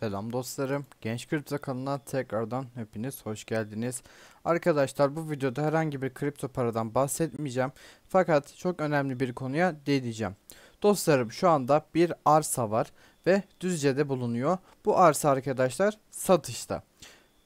Selam dostlarım. Genç Kripto kanalına tekrardan hepiniz hoş geldiniz. Arkadaşlar bu videoda herhangi bir kripto paradan bahsetmeyeceğim. Fakat çok önemli bir konuya değineceğim. Dostlarım şu anda bir arsa var ve Düzce'de bulunuyor. Bu arsa arkadaşlar satışta.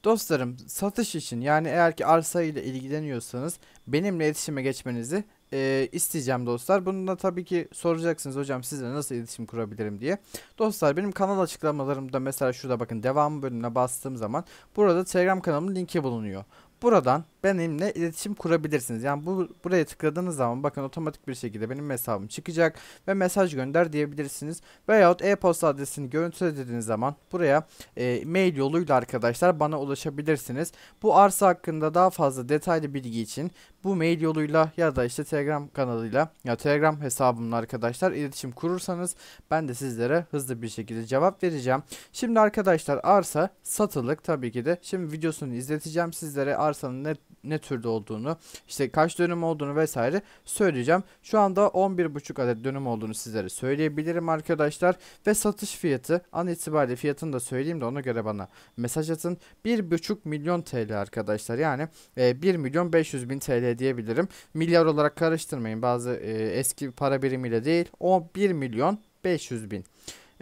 Dostlarım satış için yani eğer ki arsa ile ilgileniyorsanız benimle iletişime geçmenizi e, isteyeceğim dostlar. Bunu da tabii ki soracaksınız hocam sizle nasıl iletişim kurabilirim diye. Dostlar benim kanal açıklamalarımda mesela şurada bakın devam bölümüne bastığım zaman burada Telegram kanalımın linki bulunuyor. Buradan benimle iletişim kurabilirsiniz. Yani bu buraya tıkladığınız zaman bakın otomatik bir şekilde benim hesabım çıkacak ve mesaj gönder diyebilirsiniz. Veyahut e-posta adresini görüntülediğiniz zaman buraya e, mail yoluyla arkadaşlar bana ulaşabilirsiniz. Bu arsa hakkında daha fazla detaylı bilgi için bu mail yoluyla ya da işte Telegram kanalıyla ya Telegram hesabımla arkadaşlar iletişim kurursanız ben de sizlere hızlı bir şekilde cevap vereceğim. Şimdi arkadaşlar arsa satılık tabii ki de. Şimdi videosunu izleteceğim sizlere arsanın net ne türde olduğunu, işte kaç dönüm olduğunu vesaire söyleyeceğim. Şu anda 11,5 adet dönüm olduğunu sizlere söyleyebilirim arkadaşlar. Ve satış fiyatı an itibariyle fiyatını da söyleyeyim de ona göre bana mesaj atın. 1,5 milyon TL arkadaşlar. Yani e, 1 milyon 500 bin TL diyebilirim. Milyar olarak karıştırmayın. Bazı e, eski para birimiyle değil. O 1 milyon 500 bin.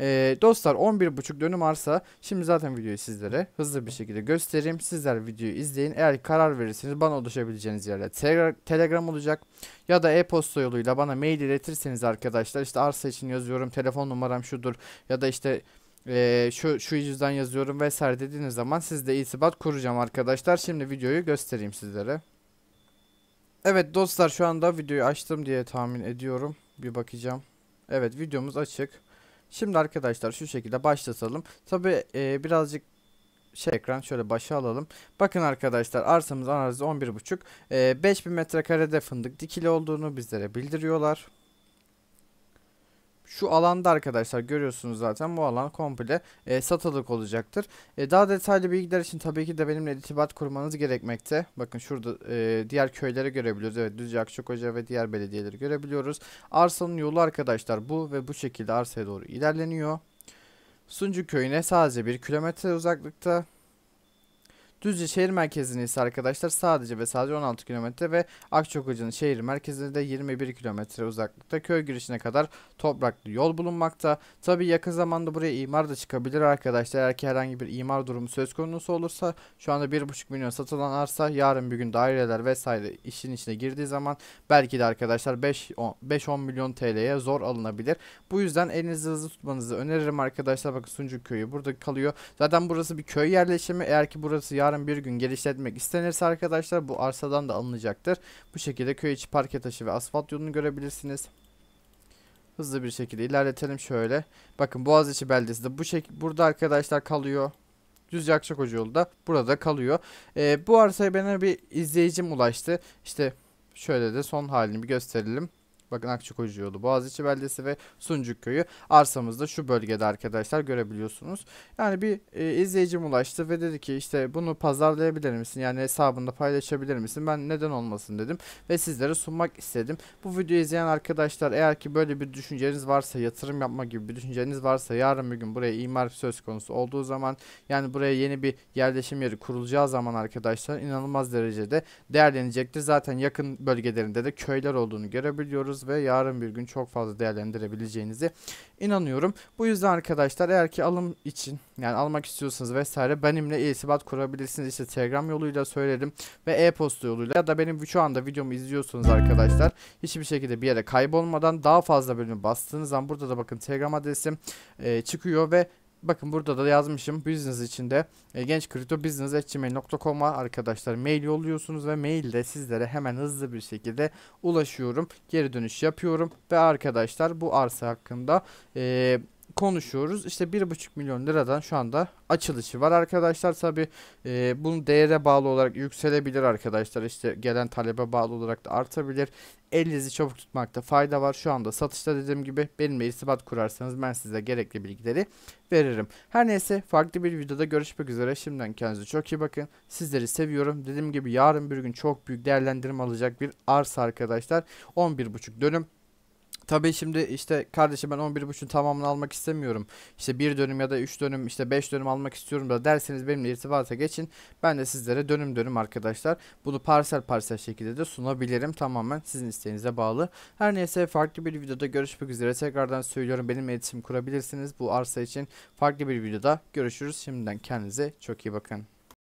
Ee, dostlar 11.5 dönüm arsa şimdi zaten videoyu sizlere hızlı bir şekilde göstereyim. Sizler videoyu izleyin. Eğer karar verirseniz bana ulaşabileceğiniz yerde Telegram olacak ya da e-posta yoluyla bana mail iletirseniz arkadaşlar işte arsa için yazıyorum telefon numaram şudur ya da işte ee, şu şu yüzden yazıyorum vesaire dediğiniz zaman sizde irtibat kuracağım arkadaşlar. Şimdi videoyu göstereyim sizlere. Evet dostlar şu anda videoyu açtım diye tahmin ediyorum. Bir bakacağım. Evet videomuz açık. Şimdi arkadaşlar şu şekilde başlatalım. Tabi e, birazcık şey ekran şöyle başa alalım. Bakın arkadaşlar arsamız arazi 11.5. E, 5000 metrekarede fındık dikili olduğunu bizlere bildiriyorlar şu alanda arkadaşlar görüyorsunuz zaten bu alan komple e, satılık olacaktır. E, daha detaylı bilgiler için tabii ki de benimle irtibat kurmanız gerekmekte. Bakın şurada e, diğer köylere görebiliyoruz. Evet Düzce, Akçakoca ve diğer belediyeleri görebiliyoruz. Arsanın yolu arkadaşlar bu ve bu şekilde arsaya doğru ilerleniyor. Suncu köyüne sadece bir kilometre uzaklıkta Düzce şehir merkezini ise arkadaşlar sadece ve sadece 16 kilometre ve Akçakoca'nın şehir merkezinde de 21 kilometre uzaklıkta köy girişine kadar topraklı yol bulunmakta. Tabi yakın zamanda buraya imar da çıkabilir arkadaşlar. Eğer ki herhangi bir imar durumu söz konusu olursa şu anda 1,5 milyon satılan arsa yarın bir gün daireler vesaire işin içine girdiği zaman belki de arkadaşlar 5-10 milyon TL'ye zor alınabilir. Bu yüzden elinizi hızlı tutmanızı öneririm arkadaşlar. Bakın Suncuk köyü burada kalıyor. Zaten burası bir köy yerleşimi. Eğer ki burası yarın yarın bir gün geliştirmek istenirse arkadaşlar bu arsadan da alınacaktır. Bu şekilde köy içi parke taşı ve asfalt yolunu görebilirsiniz. Hızlı bir şekilde ilerletelim şöyle. Bakın Boğaziçi beldesi de bu şek, burada arkadaşlar kalıyor. Düz Yakşakoca yolu da burada kalıyor. Ee, bu arsaya bana bir izleyicim ulaştı. İşte şöyle de son halini bir gösterelim. Bakın Akçakoca yolu, Boğaziçi beldesi ve Suncuk köyü arsamızda şu bölgede arkadaşlar görebiliyorsunuz. Yani bir e, izleyicim ulaştı ve dedi ki işte bunu pazarlayabilir misin? Yani hesabında paylaşabilir misin? Ben neden olmasın dedim ve sizlere sunmak istedim. Bu videoyu izleyen arkadaşlar eğer ki böyle bir düşünceniz varsa yatırım yapma gibi bir düşünceniz varsa yarın bir gün buraya imar söz konusu olduğu zaman yani buraya yeni bir yerleşim yeri kurulacağı zaman arkadaşlar inanılmaz derecede değerlenecektir. Zaten yakın bölgelerinde de köyler olduğunu görebiliyoruz alıyoruz ve yarın bir gün çok fazla değerlendirebileceğinizi inanıyorum. Bu yüzden arkadaşlar eğer ki alım için yani almak istiyorsanız vesaire benimle irtibat kurabilirsiniz. İşte Telegram yoluyla söylerim ve e-posta yoluyla ya da benim şu anda videomu izliyorsunuz arkadaşlar. Hiçbir şekilde bir yere kaybolmadan daha fazla bölümü bastığınız zaman burada da bakın Telegram adresim e, çıkıyor ve Bakın burada da yazmışım business içinde e, gençkriptobusiness.gmail.com'a arkadaşlar mail yolluyorsunuz ve mailde sizlere hemen hızlı bir şekilde ulaşıyorum. Geri dönüş yapıyorum ve arkadaşlar bu arsa hakkında e, konuşuyoruz. İşte 1,5 milyon liradan şu anda açılışı var arkadaşlar. Tabi e, bunun değere bağlı olarak yükselebilir arkadaşlar. İşte gelen talebe bağlı olarak da artabilir. Elinizi çabuk tutmakta fayda var. Şu anda satışta dediğim gibi benimle irtibat kurarsanız ben size gerekli bilgileri veririm. Her neyse farklı bir videoda görüşmek üzere. Şimdiden kendinize çok iyi bakın. Sizleri seviyorum. Dediğim gibi yarın bir gün çok büyük değerlendirme alacak bir arsa arkadaşlar. 11,5 dönüm Tabii şimdi işte kardeşim ben 11.5'ün tamamını almak istemiyorum. İşte bir dönüm ya da üç dönüm işte beş dönüm almak istiyorum da derseniz benimle irtibata geçin. Ben de sizlere dönüm dönüm arkadaşlar bunu parsel parsel şekilde de sunabilirim. Tamamen sizin isteğinize bağlı. Her neyse farklı bir videoda görüşmek üzere. Tekrardan söylüyorum benimle iletişim kurabilirsiniz. Bu arsa için farklı bir videoda görüşürüz. Şimdiden kendinize çok iyi bakın.